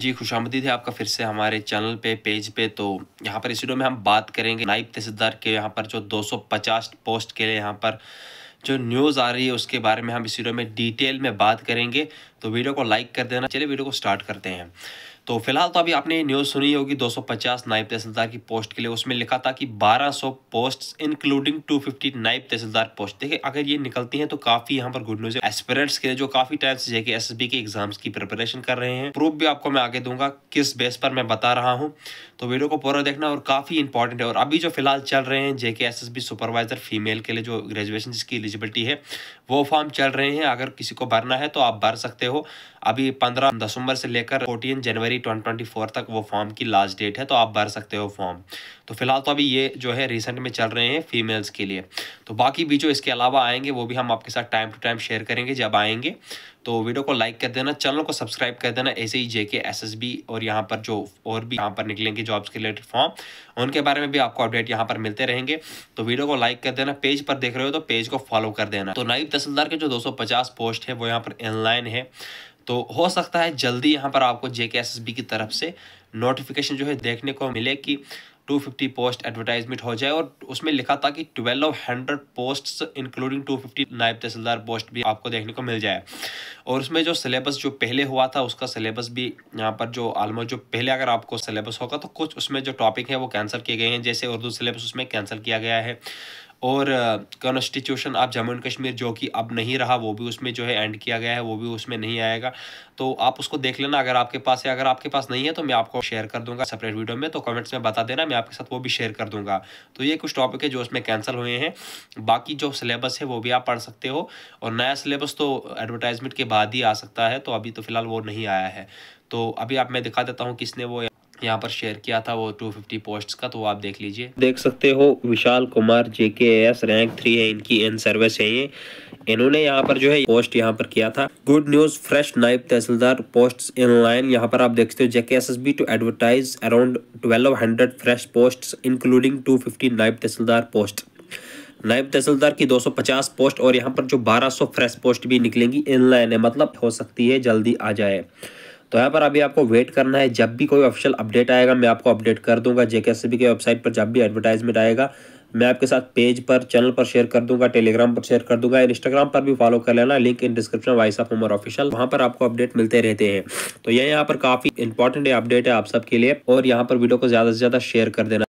जी खुश आमदीद है आपका फिर से हमारे चैनल पे पेज पे तो यहाँ पर इस वीडियो में हम बात करेंगे नाइब तहसीलदार के यहाँ पर जो 250 पोस्ट के लिए यहाँ पर जो न्यूज़ आ रही है उसके बारे में हम इस वीडियो में डिटेल में बात करेंगे तो वीडियो को लाइक कर देना चलिए वीडियो को स्टार्ट करते हैं तो फिलहाल तो अभी आपने न्यूज़ सुनी होगी 250 नायब तहसीलदार की पोस्ट के लिए उसमें लिखा था कि 1200 पोस्ट इंक्लूडिंग 250 नायब तहसीलदार पोस्ट देखिए अगर ये निकलती हैं तो काफी यहाँ पर गुड न्यूज है एस्पिरेंट्स के लिए जो काफी टाइम से जेके एस के एग्जाम्स की प्रिपरेशन कर रहे हैं प्रूफ भी आपको मैं आगे दूंगा किस बेस पर मैं बता रहा हूँ तो वीडियो को पूरा देखना और काफी इंपॉर्टेंट है और अभी जो फिलहाल चल रहे हैं जेके एस सुपरवाइजर फीमेल के लिए जो ग्रेजुएशन जिसकी एलिजिबिलिटी है वो फॉर्म चल रहे हैं अगर किसी को भरना है तो आप भर सकते हो अभी पंद्रह दिसंबर से लेकर फोर्टीन जनवरी जनवरी 2024 तक वो फॉर्म की लास्ट डेट है तो आप भर सकते हो फॉर्म तो फिलहाल तो अभी ये जो है रिसेंट में चल रहे हैं फीमेल्स के लिए तो बाकी भी जो इसके अलावा आएंगे वो भी हम आपके साथ टाइम टू टाइम शेयर करेंगे जब आएंगे तो वीडियो को लाइक कर देना चैनल को सब्सक्राइब कर देना ऐसे ही जेके एसएसबी और यहाँ पर जो और भी यहाँ पर निकलेंगे जॉब्स के रिलेटेड फॉर्म उनके बारे में भी आपको अपडेट यहाँ पर मिलते रहेंगे तो वीडियो को लाइक कर देना पेज पर देख रहे हो तो पेज को फॉलो कर देना तो नाइब तहसीलदार के जो दो पोस्ट है वो यहाँ पर इनलाइन है तो हो सकता है जल्दी यहाँ पर आपको जे की तरफ से नोटिफिकेशन जो है देखने को मिले कि 250 पोस्ट एडवर्टाइजमेंट हो जाए और उसमें लिखा था कि 1200 पोस्ट्स इंक्लूडिंग 250 नायब तहसीलदार पोस्ट भी आपको देखने को मिल जाए और उसमें जो सिलेबस जो पहले हुआ था उसका सिलेबस भी यहाँ पर जो आलमोस्ट जो पहले अगर आपको सिलेबस होगा तो कुछ उसमें जो टॉपिक है वो कैंसिल किए गए हैं जैसे उर्दू सिलेबस उसमें कैंसिल किया गया है और constitution of Jammu and Kashmir जो कि अब नहीं रहा वो भी उसमें जो है एंड किया गया है वो भी उसमें नहीं आएगा तो आप उसको देख लेना अगर आपके पास है अगर आपके पास नहीं है तो मैं आपको शेयर कर दूंगा सेपरेट वीडियो में तो कमेंट्स में बता देना मैं आपके साथ वो भी शेयर कर दूंगा तो ये कुछ टॉपिक है जो उसमें कैंसिल हुए हैं बाकी जो सिलेबस है वो भी आप पढ़ सकते हो और नया सिलेबस तो एडवर्टाइजमेंट के बाद ही आ सकता है तो अभी तो फिलहाल वो नहीं आया है तो अभी आप मैं दिखा देता हूँ किसने वो यहाँ पर शेयर किया था वो 250 पोस्ट्स का तो आप देख लीजिए देख सकते हो विशाल कुमार जे के एस रैंक थ्री है इनकी एन सर्विस है ये इन्होंने यहाँ पर जो है पोस्ट यहाँ पर किया था गुड न्यूज फ्रेश नाइब तहसीलदार पोस्ट इन लाइन यहाँ पर आप देखते हो JK S S B to advertise around twelve hundred fresh post including two fifty नाइब तहसीलदार पोस्ट नायब तहसीलदार की 250 पोस्ट और यहाँ पर जो 1200 फ्रेश पोस्ट भी निकलेंगी इन लाइन है मतलब हो सकती है जल्दी आ जाए तो यहाँ पर अभी आपको वेट करना है जब भी कोई ऑफिशियल अपडेट आएगा मैं आपको अपडेट कर दूंगा जेकेएसबी के वेबसाइट पर जब भी एडवर्टाइजमेंट आएगा मैं आपके साथ पेज पर चैनल पर शेयर कर दूंगा टेलीग्राम पर शेयर कर दूंगा इंस्टाग्राम पर भी फॉलो कर लेना link in description voice of Umar official वहां पर आपको अपडेट मिलते रहते हैं तो यह यहाँ पर काफी इंपॉर्टेंट अपडेट है आप सबके लिए और यहाँ पर वीडियो को ज्यादा से ज्यादा शेयर कर देना